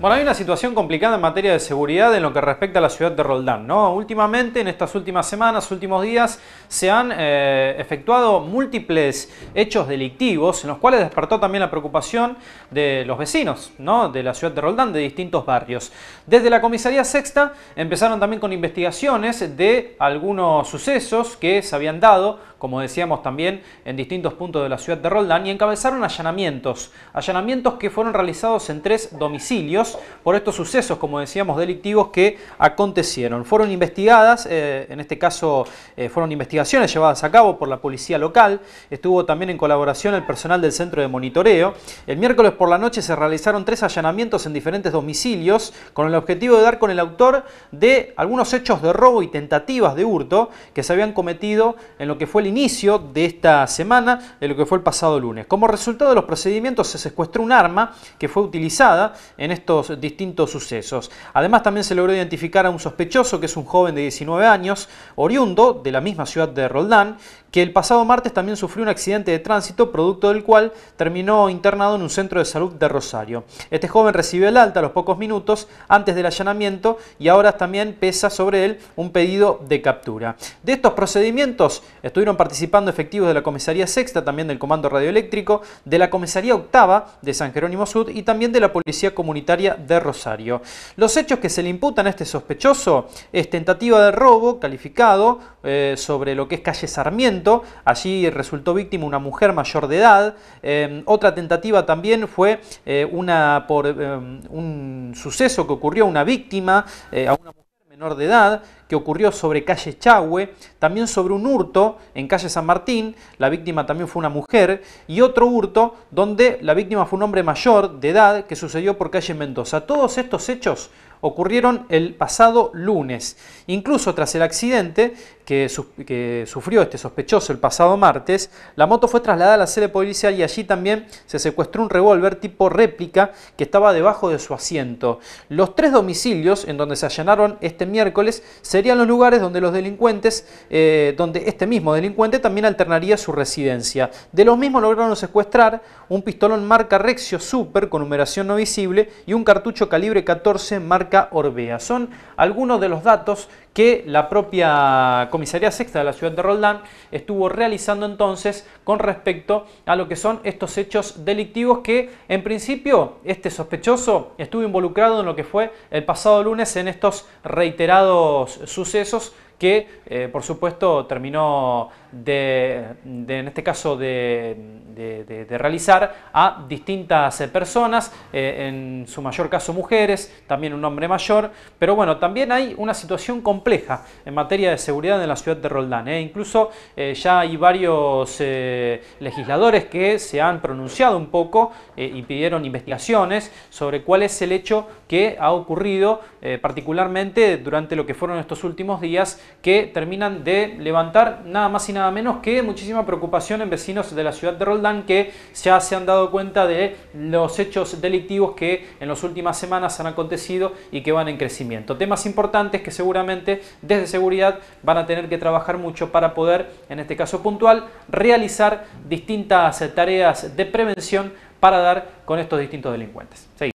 Bueno, hay una situación complicada en materia de seguridad en lo que respecta a la ciudad de Roldán. ¿no? Últimamente, en estas últimas semanas, últimos días, se han eh, efectuado múltiples hechos delictivos, en los cuales despertó también la preocupación de los vecinos de la ciudad de Roldán, de distintos barrios. Desde la comisaría sexta empezaron también con investigaciones de algunos sucesos que se habían dado como decíamos también, en distintos puntos de la ciudad de Roldán y encabezaron allanamientos. Allanamientos que fueron realizados en tres domicilios por estos sucesos, como decíamos, delictivos que acontecieron. Fueron investigadas, eh, en este caso eh, fueron investigaciones llevadas a cabo por la policía local, estuvo también en colaboración el personal del centro de monitoreo. El miércoles por la noche se realizaron tres allanamientos en diferentes domicilios con el objetivo de dar con el autor de algunos hechos de robo y tentativas de hurto que se habían cometido en lo que fue el inicio de esta semana, en lo que fue el pasado lunes. Como resultado de los procedimientos se secuestró un arma que fue utilizada en estos distintos sucesos. Además también se logró identificar a un sospechoso que es un joven de 19 años, oriundo de la misma ciudad de Roldán, que el pasado martes también sufrió un accidente de tránsito, producto del cual terminó internado en un centro de salud de Rosario. Este joven recibió el alta a los pocos minutos antes del allanamiento y ahora también pesa sobre él un pedido de captura. De estos procedimientos estuvieron participando efectivos de la Comisaría Sexta, también del Comando Radioeléctrico, de la Comisaría Octava de San Jerónimo Sud y también de la Policía Comunitaria de Rosario. Los hechos que se le imputan a este sospechoso es tentativa de robo calificado eh, sobre lo que es calle Sarmiento, Allí resultó víctima una mujer mayor de edad. Em, otra tentativa también fue eh, una por em, un suceso que ocurrió a una víctima, eh, a una mujer menor de edad, que ocurrió sobre calle Chagüe, también sobre un hurto en calle San Martín, la víctima también fue una mujer, y otro hurto donde la víctima fue un hombre mayor de edad que sucedió por calle Mendoza. Todos estos hechos ocurrieron el pasado lunes. Incluso tras el accidente que, sufrió este sospechoso el pasado martes, la moto fue trasladada a la sede policial y allí también se secuestró un revólver tipo réplica que estaba debajo de su asiento. Los tres domicilios en donde se allanaron este miércoles serían los lugares donde los delincuentes, eh, donde este mismo delincuente también alternaría su residencia. De los mismos lograron secuestrar un pistolón marca Rexio Super con numeración no visible y un cartucho calibre 14 marca Orbea. Son algunos de los datos que la propia Comisaría Sexta de la ciudad de Roldán estuvo realizando entonces con respecto a lo que son estos hechos delictivos que en principio este sospechoso estuvo involucrado en lo que fue el pasado lunes en estos reiterados sucesos que eh, por supuesto terminó de, en este caso de, realizar a distintas eh, personas, eh, en su mayor caso mujeres, también un hombre mayor, pero bueno, también hay una situación compleja en materia de seguridad en la ciudad de Roldán, incluso ya hay varios legisladores que se han pronunciado un poco y pidieron investigaciones sobre cuál es el hecho que ha ocurrido particularmente durante lo que fueron estos últimos días que terminan de levantar nada más y nada menos que muchísima preocupación en vecinos de la ciudad de Roldán que ya se han dado cuenta de los hechos delictivos que en las últimas semanas han acontecido y que van en crecimiento. Temas importantes que seguramente desde seguridad van a tener que trabajar mucho para poder, en este caso puntual, realizar distintas tareas de prevención para dar con estos distintos delincuentes.